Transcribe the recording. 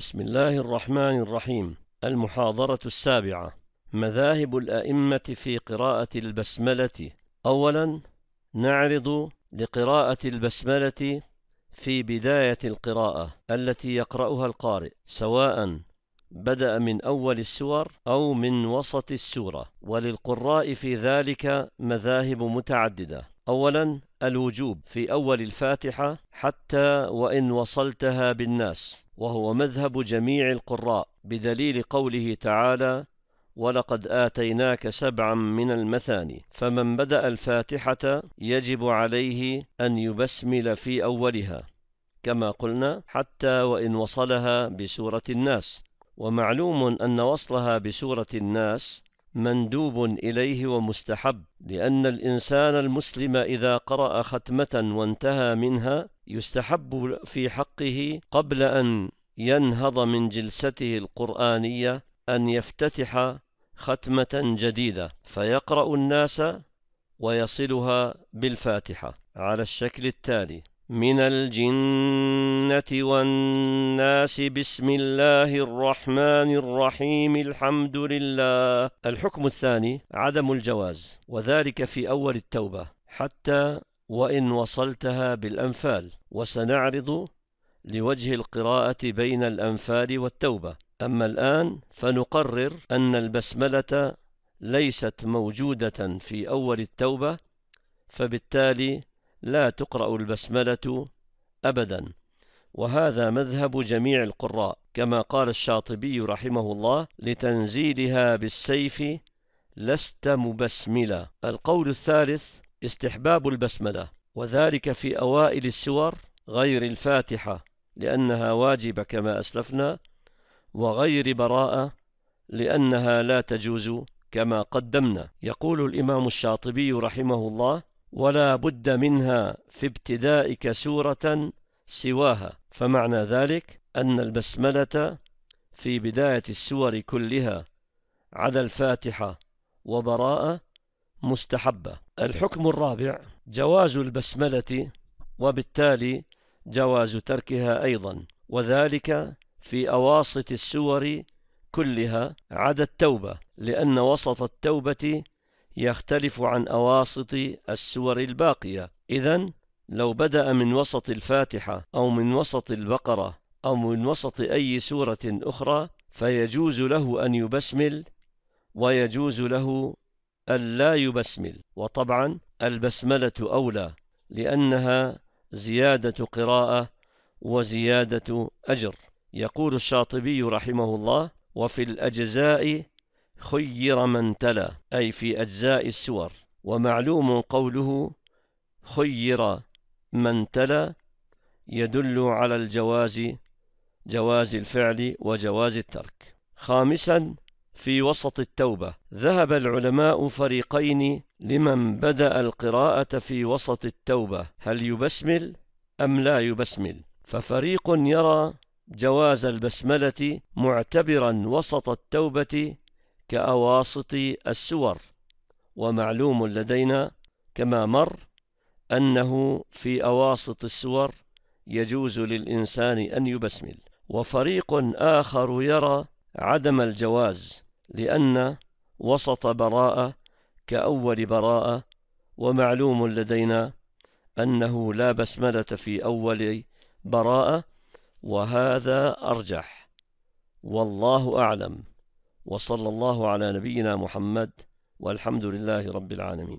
بسم الله الرحمن الرحيم المحاضرة السابعة مذاهب الأئمة في قراءة البسملة أولا نعرض لقراءة البسملة في بداية القراءة التي يقرأها القارئ سواء بدأ من أول السور أو من وسط السورة وللقراء في ذلك مذاهب متعددة أولا الوجوب في أول الفاتحة حتى وإن وصلتها بالناس وهو مذهب جميع القراء بدليل قوله تعالى ولقد آتيناك سبعا من المثاني فمن بدأ الفاتحة يجب عليه أن يبسمل في أولها كما قلنا حتى وإن وصلها بسورة الناس ومعلوم أن وصلها بسورة الناس مندوب اليه ومستحب لان الانسان المسلم اذا قرا ختمه وانتهى منها يستحب في حقه قبل ان ينهض من جلسته القرانيه ان يفتتح ختمه جديده فيقرا الناس ويصلها بالفاتحه على الشكل التالي من الجنة والناس بسم الله الرحمن الرحيم الحمد لله الحكم الثاني عدم الجواز وذلك في أول التوبة حتى وإن وصلتها بالأنفال وسنعرض لوجه القراءة بين الأنفال والتوبة أما الآن فنقرر أن البسملة ليست موجودة في أول التوبة فبالتالي لا تقرأ البسملة أبدا وهذا مذهب جميع القراء كما قال الشاطبي رحمه الله لتنزيلها بالسيف لست مبسملا القول الثالث استحباب البسملة وذلك في أوائل السور غير الفاتحة لأنها واجبة كما أسلفنا وغير براءة لأنها لا تجوز كما قدمنا يقول الإمام الشاطبي رحمه الله ولا بد منها في ابتدائك سورة سواها فمعنى ذلك أن البسملة في بداية السور كلها عدا الفاتحة وبراءة مستحبة الحكم الرابع جواز البسملة وبالتالي جواز تركها أيضا وذلك في أواسط السور كلها عدا التوبة لأن وسط التوبة يختلف عن أواسط السور الباقية إذا لو بدأ من وسط الفاتحة أو من وسط البقرة أو من وسط أي سورة أخرى فيجوز له أن يبسمل ويجوز له ألا يبسمل وطبعا البسملة أولى لأنها زيادة قراءة وزيادة أجر يقول الشاطبي رحمه الله وفي الأجزاء خير من تلا أي في أجزاء السور ومعلوم قوله خير من تلا يدل على الجواز جواز الفعل وجواز الترك خامسا في وسط التوبة ذهب العلماء فريقين لمن بدأ القراءة في وسط التوبة هل يبسمل أم لا يبسمل ففريق يرى جواز البسملة معتبرا وسط التوبة كأواسط السور ومعلوم لدينا كما مر أنه في أواسط السور يجوز للإنسان أن يبسمل وفريق آخر يرى عدم الجواز لأن وسط براءة كأول براءة ومعلوم لدينا أنه لا بسملة في أول براءة وهذا أرجح والله أعلم وصلى الله على نبينا محمد والحمد لله رب العالمين